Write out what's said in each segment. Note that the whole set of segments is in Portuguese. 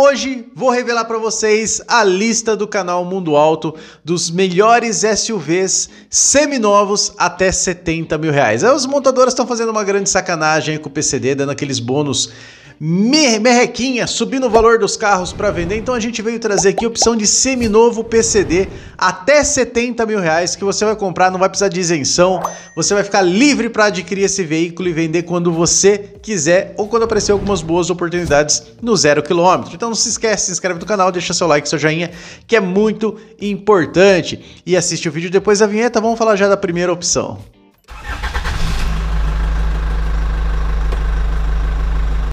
Hoje vou revelar para vocês a lista do canal Mundo Alto dos melhores SUVs seminovos até 70 mil reais. As os montadores estão fazendo uma grande sacanagem com o PCD, dando aqueles bônus merrequinha, subindo o valor dos carros para vender. Então a gente veio trazer aqui a opção de seminovo PCD até 70 mil reais que você vai comprar, não vai precisar de isenção. Você vai ficar livre para adquirir esse veículo e vender quando você quiser ou quando aparecer algumas boas oportunidades no zero quilômetro. Então não se esquece, se inscreve no canal, deixa seu like, seu joinha, que é muito importante. E assiste o vídeo depois da vinheta, vamos falar já da primeira opção.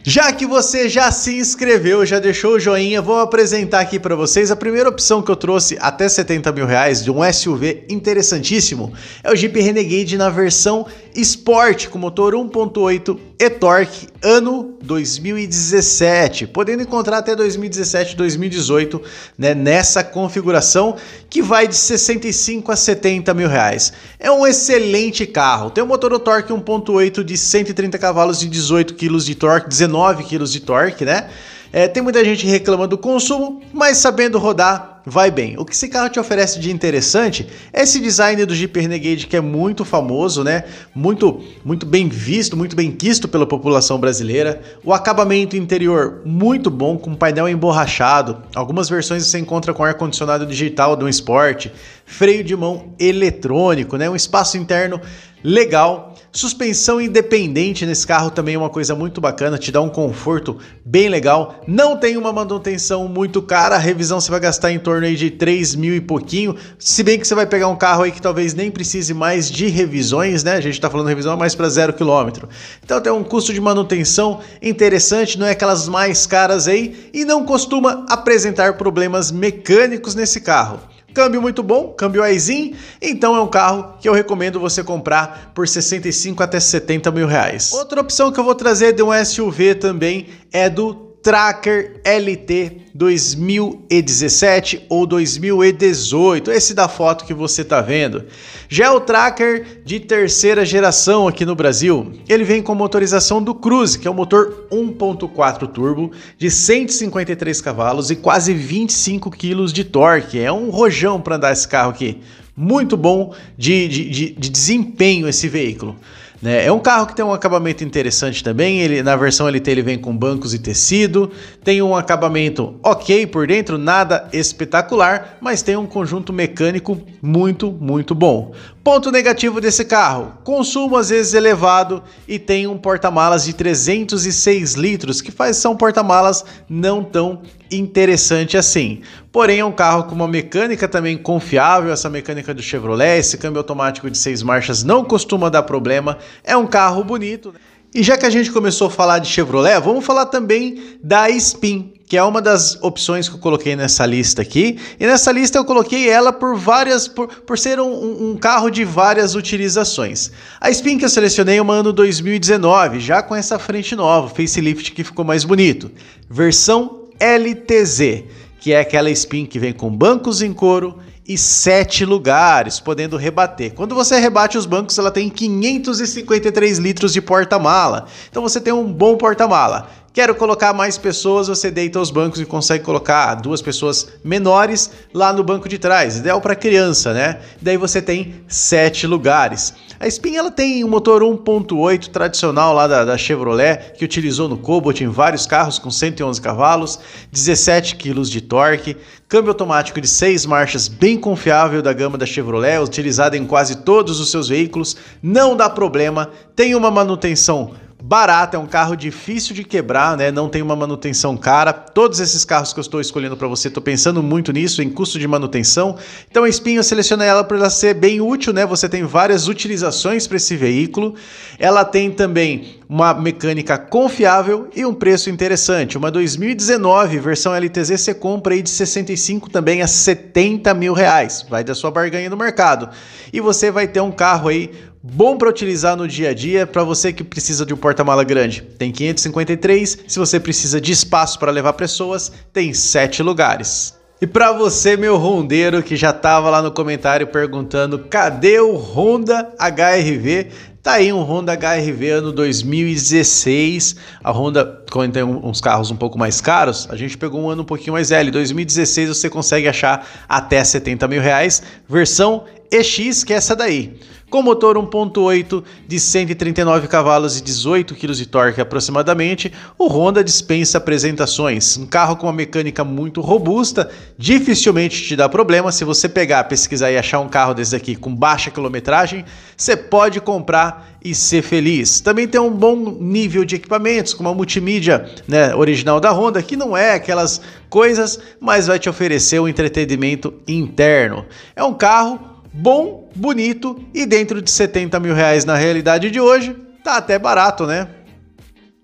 Já que você já se inscreveu, já deixou o joinha, vou apresentar aqui para vocês a primeira opção que eu trouxe até 70 mil reais de um SUV interessantíssimo. É o Jeep Renegade na versão Sport com motor 1.8 e-Torque, ano 2017, podendo encontrar até 2017, 2018, né, nessa configuração que vai de 65 a 70 mil reais. É um excelente carro, tem um motor torque 1.8 de 130 cavalos e 18 quilos de torque, 19 kg de torque, né? É, tem muita gente reclamando do consumo, mas sabendo rodar vai bem. O que esse carro te oferece de interessante é esse design do Jeep Renegade que é muito famoso, né? Muito, muito bem visto, muito bem quisto pela população brasileira. O acabamento interior muito bom, com painel emborrachado. Algumas versões você encontra com ar condicionado digital do Sport, freio de mão eletrônico, né? Um espaço interno legal Suspensão independente nesse carro também é uma coisa muito bacana, te dá um conforto bem legal. Não tem uma manutenção muito cara, a revisão você vai gastar em torno aí de 3 mil e pouquinho. Se bem que você vai pegar um carro aí que talvez nem precise mais de revisões, né? A gente tá falando revisão é mais para zero quilômetro. Então tem um custo de manutenção interessante, não é aquelas mais caras aí e não costuma apresentar problemas mecânicos nesse carro. Câmbio muito bom, câmbio Aizin, então é um carro que eu recomendo você comprar por 65 até 70 mil reais. Outra opção que eu vou trazer de um SUV também é do Tracker LT 2017 ou 2018, esse da foto que você está vendo. Já é o Tracker de terceira geração aqui no Brasil. Ele vem com motorização do Cruze, que é um motor 1.4 turbo de 153 cavalos e quase 25 kg de torque. É um rojão para andar esse carro aqui. Muito bom de, de, de, de desempenho esse veículo. Né? É um carro que tem um acabamento interessante também. Ele, na versão LT ele vem com bancos e tecido, tem um acabamento ok por dentro, nada espetacular, mas tem um conjunto mecânico muito, muito bom. Ponto negativo desse carro: consumo às vezes elevado e tem um porta-malas de 306 litros, que faz são porta-malas não tão interessante assim. Porém, é um carro com uma mecânica também confiável, essa mecânica do Chevrolet, esse câmbio automático de seis marchas não costuma dar problema. É um carro bonito. Né? E já que a gente começou a falar de Chevrolet, vamos falar também da Spin, que é uma das opções que eu coloquei nessa lista aqui. E nessa lista eu coloquei ela por várias, por, por ser um, um carro de várias utilizações. A Spin que eu selecionei é uma ano 2019, já com essa frente nova, facelift que ficou mais bonito. Versão LTZ, que é aquela Spin que vem com bancos em couro e sete lugares, podendo rebater. Quando você rebate os bancos, ela tem 553 litros de porta-mala. Então você tem um bom porta-mala. Quero colocar mais pessoas, você deita os bancos e consegue colocar duas pessoas menores lá no banco de trás, ideal para criança, né? Daí você tem sete lugares. A Spin ela tem o um motor 1.8 tradicional lá da, da, Chevrolet, que utilizou no Cobalt em vários carros com 111 cavalos, 17 kg de torque, câmbio automático de 6 marchas bem confiável da gama da Chevrolet, utilizada em quase todos os seus veículos, não dá problema, tem uma manutenção barato, é um carro difícil de quebrar, né? Não tem uma manutenção cara. Todos esses carros que eu estou escolhendo para você, estou pensando muito nisso, em custo de manutenção. Então a Espinho, eu selecionei ela para ela ser bem útil, né? Você tem várias utilizações para esse veículo. Ela tem também uma mecânica confiável e um preço interessante. Uma 2019, versão LTZ, você compra aí de 65 também a 70 mil reais. Vai da sua barganha no mercado. E você vai ter um carro aí bom para utilizar no dia a dia para você que precisa de um porta-mala grande. Tem 553, se você precisa de espaço para levar pessoas, tem 7 lugares. E para você, meu rondeiro, que já estava lá no comentário perguntando cadê o Honda HRV? Tá aí um Honda HRV ano 2016. A Honda, quando tem uns carros um pouco mais caros, a gente pegou um ano um pouquinho mais velho. 2016 você consegue achar até 70 mil reais. Versão EX, que é essa daí. Com motor 1.8 de 139 cavalos e 18 kg de torque aproximadamente, o Honda dispensa apresentações. Um carro com uma mecânica muito robusta, dificilmente te dá problema. Se você pegar, pesquisar e achar um carro desse aqui com baixa quilometragem, você pode comprar e ser feliz. Também tem um bom nível de equipamentos, como a multimídia né, original da Honda, que não é aquelas coisas, mas vai te oferecer um entretenimento interno. É um carro bom, bonito e dentro de 70 mil reais na realidade de hoje, tá até barato, né?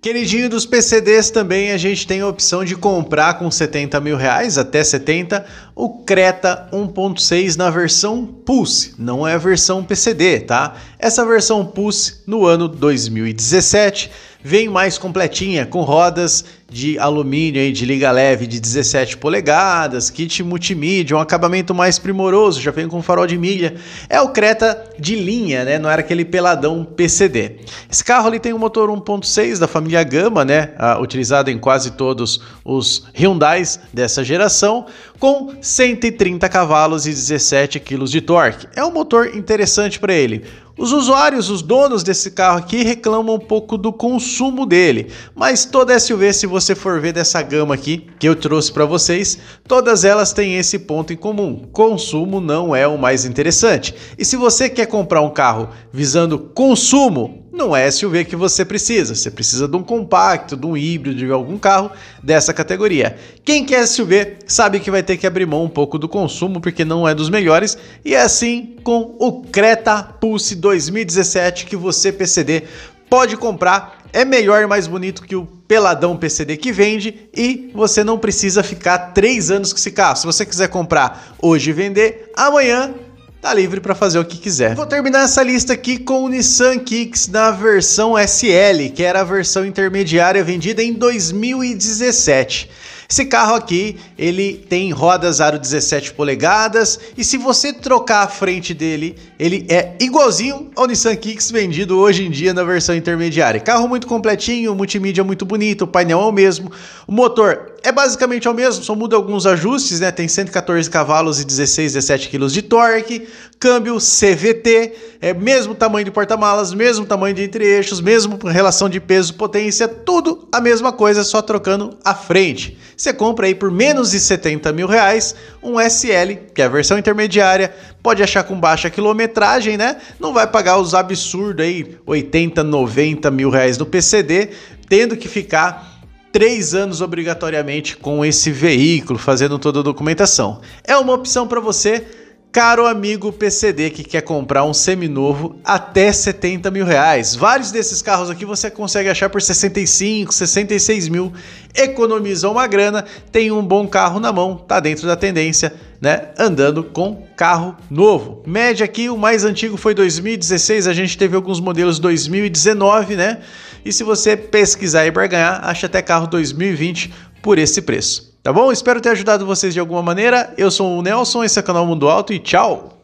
Queridinho dos PCDs também a gente tem a opção de comprar com 70 mil reais, até 70, o Creta 1.6 na versão Pulse, não é a versão PCD, tá? Essa versão Pulse no ano 2017 Vem mais completinha, com rodas de alumínio de liga leve de 17 polegadas, kit multimídia, um acabamento mais primoroso, já vem com farol de milha. É o Creta de linha, né? Não era aquele peladão PCD. Esse carro ali tem um motor 1.6 da família Gama, né? Ah, utilizado em quase todos os Hyundais dessa geração com 130 cavalos e 17 kg de torque. É um motor interessante para ele. Os usuários, os donos desse carro aqui reclamam um pouco do consumo dele, mas toda SUV, se você for ver dessa gama aqui que eu trouxe para vocês, todas elas têm esse ponto em comum: consumo não é o mais interessante. E se você quer comprar um carro visando consumo, não é SUV que você precisa. Você precisa de um compacto, de um híbrido, de algum carro dessa categoria. Quem quer SUV sabe que vai ter que abrir mão um pouco do consumo porque não é dos melhores. E é assim com o Creta Pulse 2017 que você PCD pode comprar. É melhor e mais bonito que o peladão PCD que vende e você não precisa ficar três anos com esse carro. Se você quiser comprar hoje e vender, amanhã tá livre para fazer o que quiser. Vou terminar essa lista aqui com o Nissan Kicks na versão SL, que era a versão intermediária vendida em 2017. Esse carro aqui, ele tem rodas aro 17 polegadas e se você trocar a frente dele, ele é igualzinho ao Nissan Kicks vendido hoje em dia na versão intermediária. Carro muito completinho, multimídia muito bonito, o painel é o mesmo, o motor é basicamente o mesmo, só muda alguns ajustes, né? Tem 114 cavalos e 16, 17 quilos de torque, câmbio CVT, é mesmo tamanho de porta-malas, mesmo tamanho de entre-eixos, mesmo relação de peso-potência, tudo a mesma coisa, só trocando a frente. Você compra aí por menos de 70 mil reais um SL, que é a versão intermediária, pode achar com baixa quilometragem, né? Não vai pagar os absurdos aí, 80, 90 mil reais do PCD, tendo que ficar três anos obrigatoriamente com esse veículo, fazendo toda a documentação. É uma opção para você, caro amigo PCD que quer comprar um seminovo até 70 mil reais. Vários desses carros aqui você consegue achar por 65, 66 mil, economiza uma grana, tem um bom carro na mão, tá dentro da tendência, né? Andando com carro novo. Média aqui, o mais antigo foi 2016, a gente teve alguns modelos 2019, né? E se você pesquisar e barganhar, acha até carro 2020 por esse preço. Tá bom? Espero ter ajudado vocês de alguma maneira. Eu sou o Nelson, esse é o canal Mundo Alto e tchau!